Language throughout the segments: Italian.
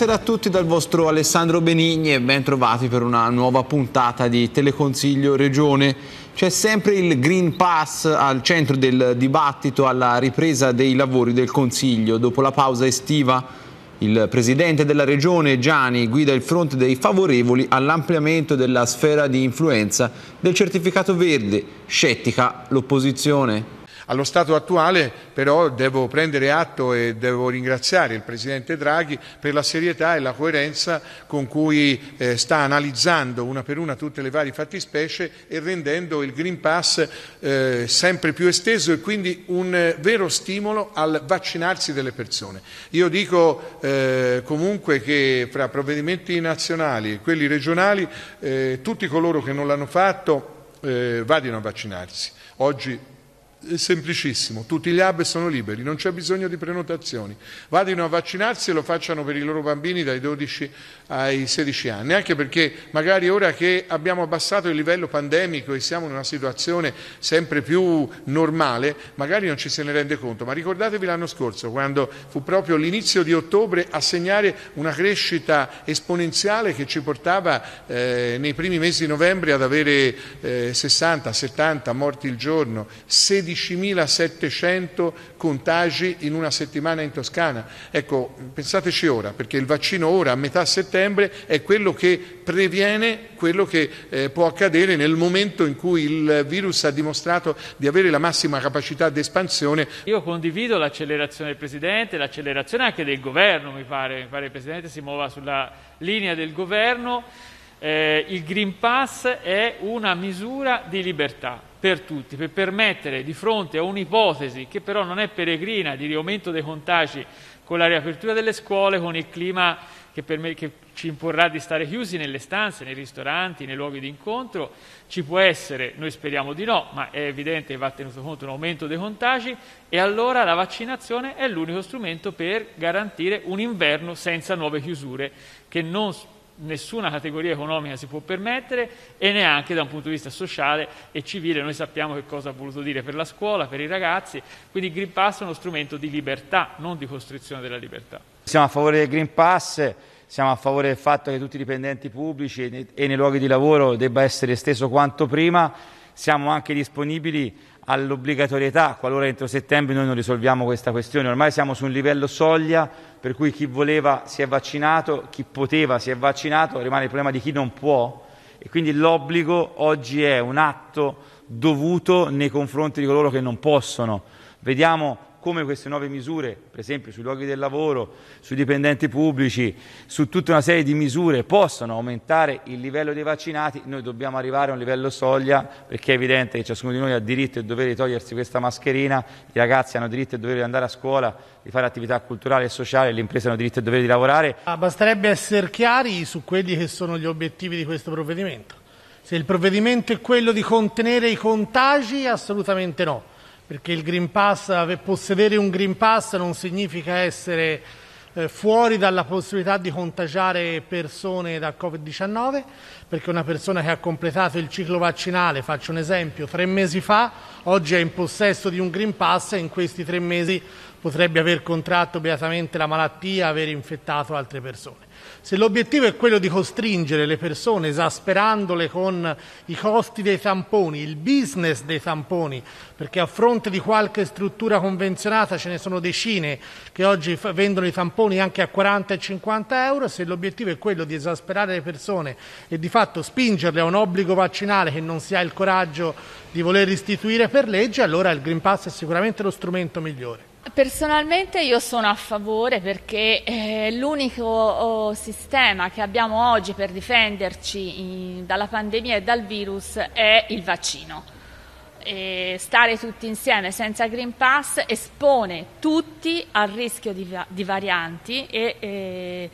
Buonasera a tutti dal vostro Alessandro Benigni e ben trovati per una nuova puntata di Teleconsiglio Regione. C'è sempre il Green Pass al centro del dibattito alla ripresa dei lavori del Consiglio dopo la pausa estiva. Il presidente della Regione Gianni guida il fronte dei favorevoli all'ampliamento della sfera di influenza del certificato verde, scettica l'opposizione. Allo stato attuale però devo prendere atto e devo ringraziare il Presidente Draghi per la serietà e la coerenza con cui eh, sta analizzando una per una tutte le varie fattispecie e rendendo il Green Pass eh, sempre più esteso e quindi un eh, vero stimolo al vaccinarsi delle persone. Io dico eh, comunque che fra provvedimenti nazionali e quelli regionali eh, tutti coloro che non l'hanno fatto eh, vadino a vaccinarsi. Oggi è semplicissimo, tutti gli hub sono liberi, non c'è bisogno di prenotazioni. Vadino a vaccinarsi e lo facciano per i loro bambini dai 12 ai 16 anni, anche perché magari ora che abbiamo abbassato il livello pandemico e siamo in una situazione sempre più normale, magari non ci se ne rende conto, ma ricordatevi l'anno scorso quando fu proprio l'inizio di ottobre a segnare una crescita esponenziale che ci portava eh, nei primi mesi di novembre ad avere eh, 60, 70 morti il giorno, 16 16.700 contagi in una settimana in Toscana. Ecco, pensateci ora, perché il vaccino ora, a metà settembre, è quello che previene quello che eh, può accadere nel momento in cui il virus ha dimostrato di avere la massima capacità di espansione. Io condivido l'accelerazione del Presidente, l'accelerazione anche del Governo, mi pare. Mi pare che il Presidente si muova sulla linea del Governo eh, il Green Pass è una misura di libertà per tutti, per permettere di fronte a un'ipotesi che però non è peregrina di riaumento dei contagi con la riapertura delle scuole, con il clima che, me, che, ci imporrà di stare chiusi nelle stanze, nei ristoranti, nei luoghi di incontro, ci può essere, noi speriamo di no, ma è evidente che va tenuto conto un aumento dei contagi e allora la vaccinazione è l'unico strumento per garantire un inverno senza nuove chiusure che non nessuna categoria economica si può permettere e neanche da un punto di vista sociale e civile. Noi sappiamo che cosa ha voluto dire per la scuola, per i ragazzi, quindi il Green Pass è uno strumento di libertà, non di costrizione della libertà. Siamo a favore del Green Pass, siamo a favore del fatto che tutti i dipendenti pubblici e nei, luoghi di lavoro debba essere esteso quanto prima, siamo anche disponibili all'obbligatorietà qualora entro settembre noi non risolviamo questa questione. Ormai siamo su un livello soglia per cui chi voleva si è vaccinato, chi poteva si è vaccinato, rimane il problema di chi non può e quindi l'obbligo oggi è un atto dovuto nei confronti di coloro che non possono. Vediamo come queste nuove misure, per esempio sui luoghi del lavoro, sui dipendenti pubblici, su tutta una serie di misure possano aumentare il livello dei vaccinati, noi dobbiamo arrivare a un livello soglia perché è evidente che ciascuno di noi ha diritto e dovere di togliersi questa mascherina, i ragazzi hanno diritto e dovere di andare a scuola, di fare attività culturale e sociale, le imprese hanno diritto e dovere di lavorare. basterebbe essere chiari su quelli che sono gli obiettivi di questo provvedimento. Se il provvedimento è quello di contenere i contagi, assolutamente no perché il Green Pass, possedere un Green Pass non significa essere eh, fuori dalla possibilità di contagiare persone da Covid-19, perché una persona che ha completato il ciclo vaccinale, faccio un esempio, tre mesi fa, oggi è in possesso di un Green Pass e in questi tre mesi potrebbe aver contratto beatamente la malattia, aver infettato altre persone. Se l'obiettivo è quello di costringere le persone, esasperandole con i costi dei tamponi, il business dei tamponi, perché a fronte di qualche struttura convenzionata ce ne sono decine che oggi vendono i tamponi anche a 40 e 50 euro, se l'obiettivo è quello di esasperare le persone e di fatto spingerle a un obbligo vaccinale che non si ha il coraggio di voler istituire per legge, allora il Green Pass è sicuramente lo strumento migliore. Personalmente io sono a favore perché eh, l'unico oh, sistema che abbiamo oggi per difenderci in, dalla pandemia e dal virus è il vaccino. E stare tutti insieme senza Green Pass espone tutti al rischio di, di varianti e, e eh,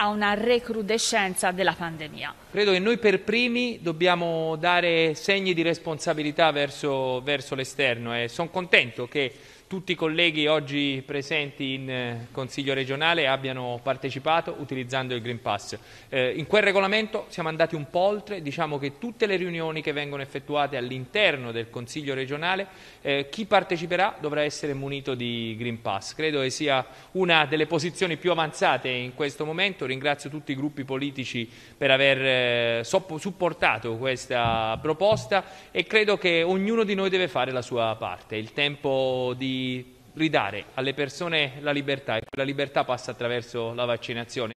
a una recrudescenza della pandemia. Credo che noi per primi dobbiamo dare segni di responsabilità verso, verso l'esterno e eh. sono contento che tutti i colleghi oggi presenti in eh, Consiglio regionale abbiano partecipato utilizzando il Green Pass. Eh, in quel regolamento siamo andati un po' oltre, diciamo che tutte le riunioni che vengono effettuate all'interno del Consiglio regionale, eh, chi parteciperà dovrà essere munito di Green Pass. Credo che sia una delle posizioni più avanzate in questo momento. Ringrazio tutti i gruppi politici per aver eh, supportato questa proposta e credo che ognuno di noi deve fare la sua parte. Il tempo di di ridare alle persone la libertà e quella libertà passa attraverso la vaccinazione.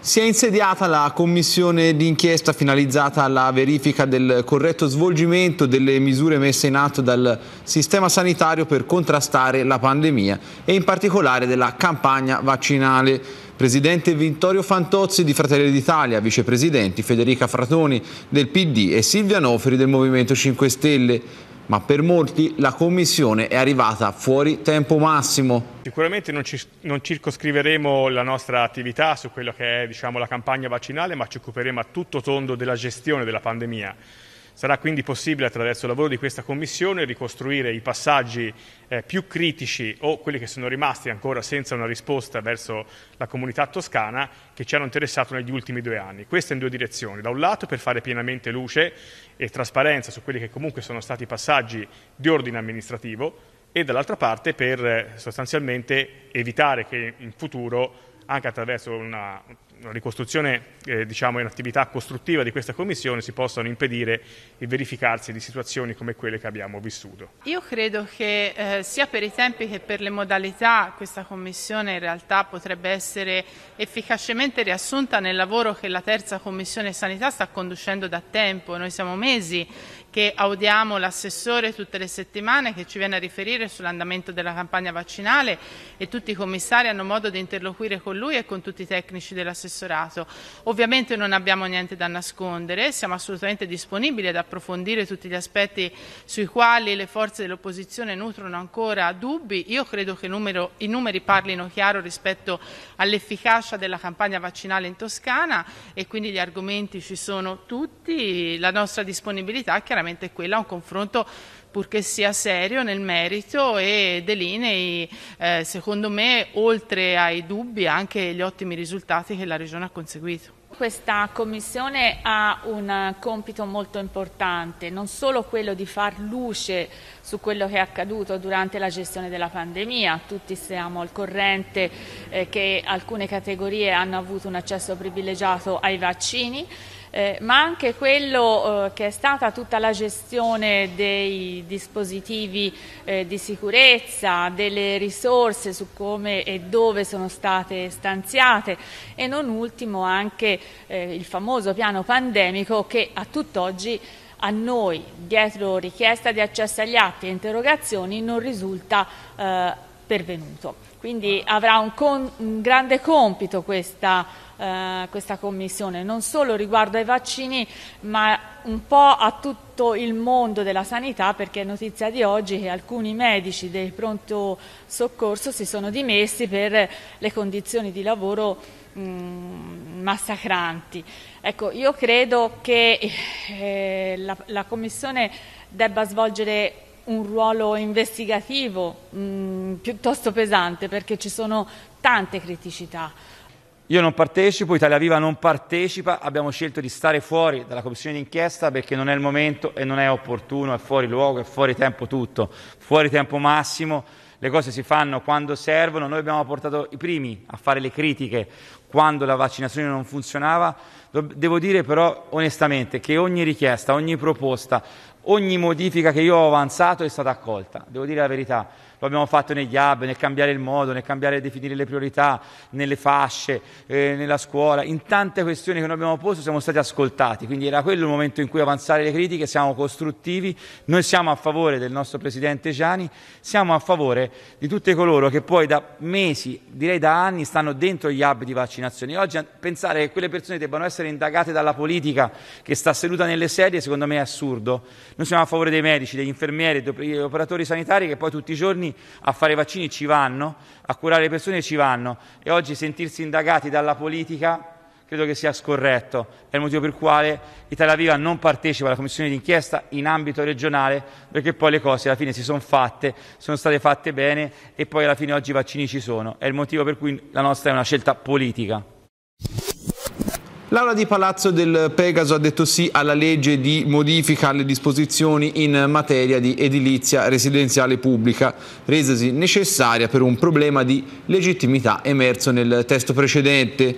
Si è insediata la commissione d'inchiesta finalizzata alla verifica del corretto svolgimento delle misure messe in atto dal sistema sanitario per contrastare la pandemia e in particolare della campagna vaccinale. Presidente Vittorio Fantozzi di Fratelli d'Italia, vicepresidenti Federica Fratoni del PD e Silvia Noferi del Movimento 5 Stelle ma per molti la commissione è arrivata fuori tempo massimo. Sicuramente non, ci, non circoscriveremo la nostra attività su quella che è diciamo, la campagna vaccinale, ma ci occuperemo a tutto tondo della gestione della pandemia. Sarà quindi possibile attraverso il lavoro di questa Commissione ricostruire i passaggi eh, più critici o quelli che sono rimasti ancora senza una risposta verso la comunità toscana che ci hanno interessato negli ultimi due anni. Questo in due direzioni. Da un lato per fare pienamente luce e trasparenza su quelli che comunque sono stati i passaggi di ordine amministrativo e dall'altra parte per eh, sostanzialmente evitare che in futuro anche attraverso una una ricostruzione, eh, diciamo, in attività costruttiva di questa Commissione si possano impedire il verificarsi di situazioni come quelle che abbiamo vissuto. Io credo che eh, sia per i tempi che per le modalità questa Commissione in realtà potrebbe essere efficacemente riassunta nel lavoro che la terza Commissione Sanità sta conducendo da tempo. Noi siamo mesi che audiamo l'assessore tutte le settimane che ci viene a riferire sull'andamento della campagna vaccinale e tutti i commissari hanno modo di interloquire con lui e con tutti i tecnici dell'assessorato. Ovviamente non abbiamo niente da nascondere, siamo assolutamente disponibili ad approfondire tutti gli aspetti sui quali le forze dell'opposizione nutrono ancora dubbi. Io credo che numero, i numeri parlino chiaro rispetto all'efficacia della campagna vaccinale in Toscana e quindi gli argomenti ci sono tutti, la nostra disponibilità chiaramente veramente quella, un confronto purché sia serio nel merito e delinei, eh, secondo me, oltre ai dubbi, anche gli ottimi risultati che la Regione ha conseguito. Questa commissione ha un compito molto importante, non solo quello di far luce su quello che è accaduto durante la gestione della pandemia, tutti siamo al corrente eh, che alcune categorie hanno avuto un accesso privilegiato ai vaccini, eh, ma anche quello eh, che è stata tutta la gestione dei dispositivi eh, di sicurezza, delle risorse su come e dove sono state stanziate e non ultimo anche eh, il famoso piano pandemico che a tutt'oggi a noi, dietro richiesta di accesso agli atti e interrogazioni, non risulta eh, pervenuto. Quindi avrà un, con, un grande compito questa, eh, questa, Commissione, non solo riguardo ai vaccini, ma un po' a tutto il mondo della sanità, perché è notizia di oggi che alcuni medici del pronto soccorso si sono dimessi per le condizioni di lavoro mm, massacranti. Ecco, io credo che eh, la, la Commissione debba svolgere un ruolo investigativo mh, mm, piuttosto pesante perché ci sono tante criticità. Io non partecipo, Italia Viva non partecipa, abbiamo scelto di stare fuori dalla commissione d'inchiesta perché non è il momento e non è opportuno, è fuori luogo, è fuori tempo tutto, fuori tempo massimo le cose si fanno quando servono, noi abbiamo portato i primi a fare le critiche quando la vaccinazione non funzionava, devo dire però onestamente che ogni richiesta, ogni proposta, ogni modifica che io ho avanzato è stata accolta, devo dire la verità lo abbiamo fatto negli hub, nel cambiare il modo, nel cambiare e definire le priorità, nelle fasce, eh, nella scuola, in tante questioni che noi abbiamo posto siamo stati ascoltati, quindi era quello il momento in cui avanzare le critiche, siamo costruttivi, noi siamo a favore del nostro Presidente Gianni, siamo a favore di tutti coloro che poi da mesi, direi da anni, stanno dentro gli hub di vaccinazione. Oggi pensare che quelle persone debbano essere indagate dalla politica che sta seduta nelle sedie, secondo me è assurdo. Noi siamo a favore dei medici, degli infermieri, degli operatori sanitari che poi tutti i giorni associazioni a fare vaccini ci vanno, a curare le persone ci vanno e oggi sentirsi indagati dalla politica credo che sia scorretto. È il motivo per il quale Italia Viva non partecipa alla commissione d'inchiesta in ambito regionale, perché poi le cose alla fine si sono fatte, sono state fatte bene e poi alla fine oggi i vaccini ci sono. È il motivo per cui la nostra è una scelta politica. L'Aula di Palazzo del Pegaso ha detto sì alla legge di modifica alle disposizioni in materia di edilizia residenziale pubblica, resasi necessaria per un problema di legittimità emerso nel testo precedente.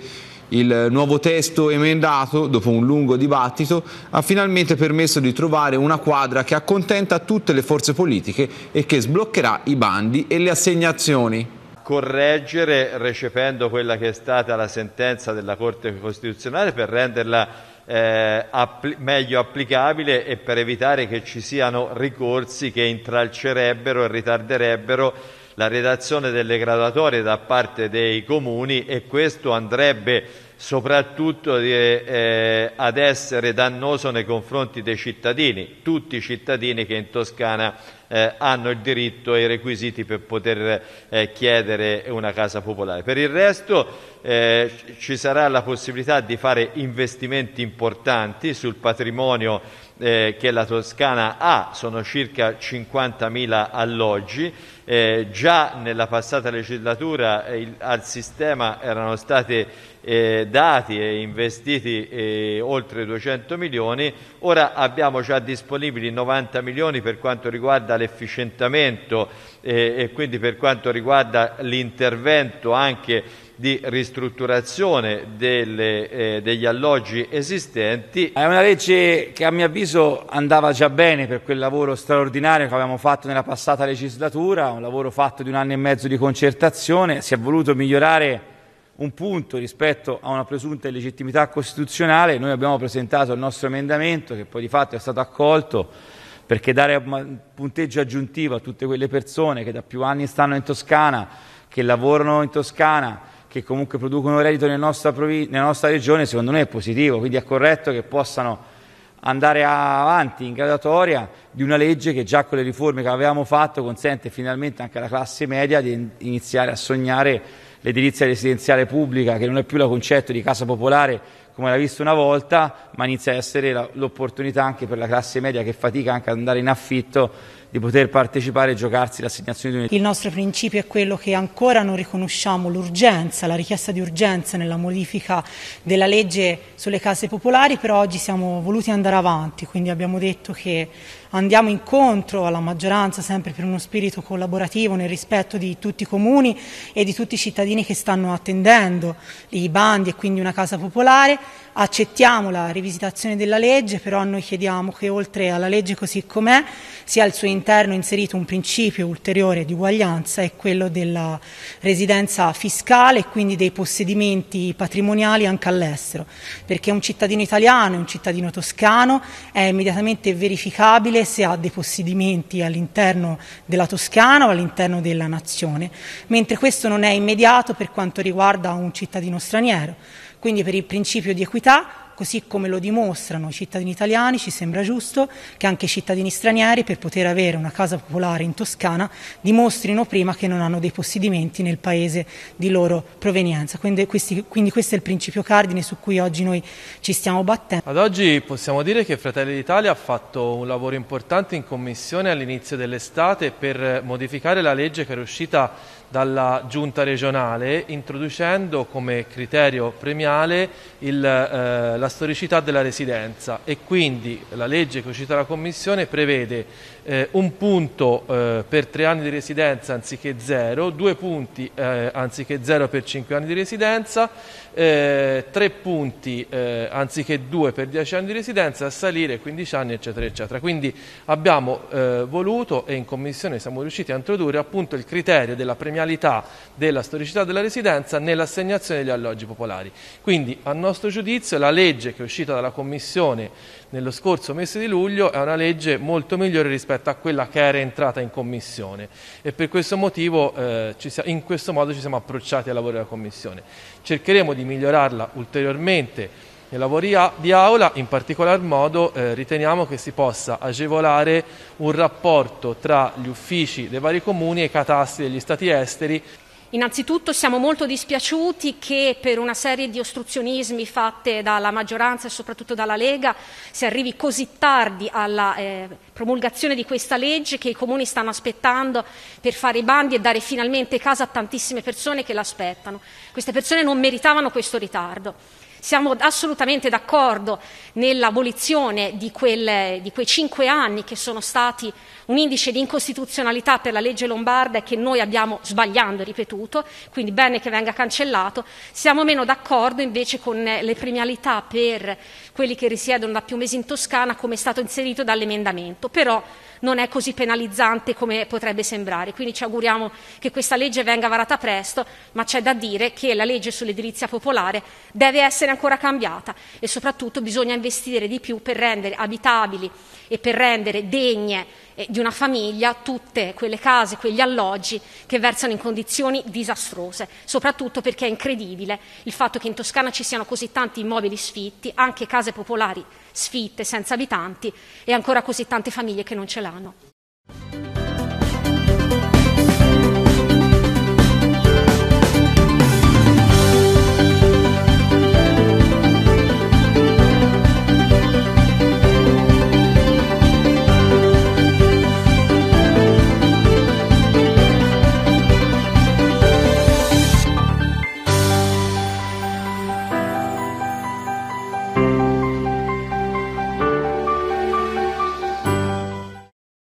Il nuovo testo emendato, dopo un lungo dibattito, ha finalmente permesso di trovare una quadra che accontenta tutte le forze politiche e che sbloccherà i bandi e le assegnazioni correggere recependo quella che è stata la sentenza della Corte Costituzionale per renderla eh, appli- meglio applicabile e per evitare che ci siano ricorsi che intralcerebbero e ritarderebbero la redazione delle graduatorie da parte dei comuni e questo andrebbe soprattutto eh, eh ad essere dannoso nei confronti dei cittadini, tutti i cittadini che in Toscana eh, hanno il diritto e i requisiti per poter eh, chiedere una casa popolare. Per il resto eh, ci sarà la possibilità di fare investimenti importanti sul patrimonio eh, che la Toscana ha, sono circa 50.000 alloggi. Eh, già nella passata legislatura eh, il, al sistema erano stati eh, dati e investiti eh, oltre 200 milioni, ora abbiamo già disponibili 90 milioni per quanto riguarda all'efficientamento eh, e quindi per quanto riguarda l'intervento anche di ristrutturazione delle, eh, degli alloggi esistenti. È una legge che a mio avviso andava già bene per quel lavoro straordinario che abbiamo fatto nella passata legislatura, un lavoro fatto di un anno e mezzo di concertazione, si è voluto migliorare un punto rispetto a una presunta illegittimità costituzionale, noi abbiamo presentato il nostro emendamento che poi di fatto è stato accolto perché dare un punteggio aggiuntivo a tutte quelle persone che da più anni stanno in Toscana, che lavorano in Toscana, che comunque producono reddito nella nostra, prov- nella nostra regione, secondo me è positivo, quindi è corretto che possano andare avanti in gradatoria di una legge che già con le riforme che avevamo fatto consente finalmente anche alla classe media di iniziare a sognare l'edilizia residenziale pubblica, che non è più la concetto di casa popolare come l'ha visto una volta, ma inizia a essere la, l'opportunità anche per la classe media che fatica anche ad andare in affitto di poter partecipare e giocarsi l'assegnazione di un'età. Il nostro principio è quello che ancora non riconosciamo l'urgenza, la richiesta di urgenza nella modifica della legge sulle case popolari, però oggi siamo voluti andare avanti, quindi abbiamo detto che andiamo incontro alla maggioranza sempre per uno spirito collaborativo nel rispetto di tutti i comuni e di tutti i cittadini che stanno attendendo i bandi e quindi una casa popolare. Accettiamo la rivisitazione della legge, però noi chiediamo che oltre alla legge così com'è sia al suo interno inserito un principio ulteriore di uguaglianza e quello della residenza fiscale e quindi dei possedimenti patrimoniali anche all'estero, perché un cittadino italiano e un cittadino toscano è immediatamente verificabile se ha dei possedimenti all'interno della Toscana o all'interno della nazione, mentre questo non è immediato per quanto riguarda un cittadino straniero. Quindi per il principio di equità così come lo dimostrano i cittadini italiani, ci sembra giusto che anche i cittadini stranieri, per poter avere una casa popolare in Toscana, dimostrino prima che non hanno dei possedimenti nel paese di loro provenienza. Quindi, questi, quindi questo è il principio cardine su cui oggi noi ci stiamo battendo. Ad oggi possiamo dire che Fratelli d'Italia ha fatto un lavoro importante in commissione all'inizio dell'estate per modificare la legge che era uscita dalla giunta regionale introducendo come criterio premiale il, eh, la storicità della residenza e quindi la legge che ho citato la Commissione prevede eh, un punto eh, per tre anni di residenza anziché zero, due punti eh, anziché zero per cinque anni di residenza, eh, tre punti eh, anziché due per dieci anni di residenza, a salire 15 anni eccetera eccetera. Quindi abbiamo eh, voluto e in Commissione siamo riusciti a introdurre appunto il criterio della premialità della storicità della residenza nell'assegnazione degli alloggi popolari. Quindi a nostro giudizio la legge che è uscita dalla Commissione nello scorso mese di luglio è una legge molto migliore rispetto rispetto a quella che era entrata in commissione e per questo motivo eh, siamo, in questo modo ci siamo approcciati ai lavori della commissione. Cercheremo di migliorarla ulteriormente nei lavori di aula, in particolar modo eh, riteniamo che si possa agevolare un rapporto tra gli uffici dei vari comuni e i catastri degli stati esteri Innanzitutto siamo molto dispiaciuti che per una serie di ostruzionismi fatte dalla maggioranza e soprattutto dalla Lega si arrivi così tardi alla eh, promulgazione di questa legge che i comuni stanno aspettando per fare i bandi e dare finalmente casa a tantissime persone che l'aspettano. Queste persone non meritavano questo ritardo. Siamo assolutamente d'accordo nell'abolizione di, quel, di, quei cinque anni che sono stati un indice di incostituzionalità per la legge lombarda e che noi abbiamo sbagliando ripetuto, quindi bene che venga cancellato. Siamo meno d'accordo invece con le premialità per quelli che risiedono da più mesi in Toscana come è stato inserito dall'emendamento, però non è così penalizzante come potrebbe sembrare, quindi ci auguriamo che questa legge venga varata presto, ma c'è da dire che la legge sull'edilizia popolare deve essere ancora cambiata e soprattutto bisogna investire di più per rendere abitabili e per rendere degne eh, di una famiglia tutte quelle case, quegli alloggi che versano in condizioni disastrose, soprattutto perché è incredibile il fatto che in Toscana ci siano così tanti immobili sfitti, anche case popolari sfitte, senza abitanti e ancora così tante famiglie che non ce l'hanno.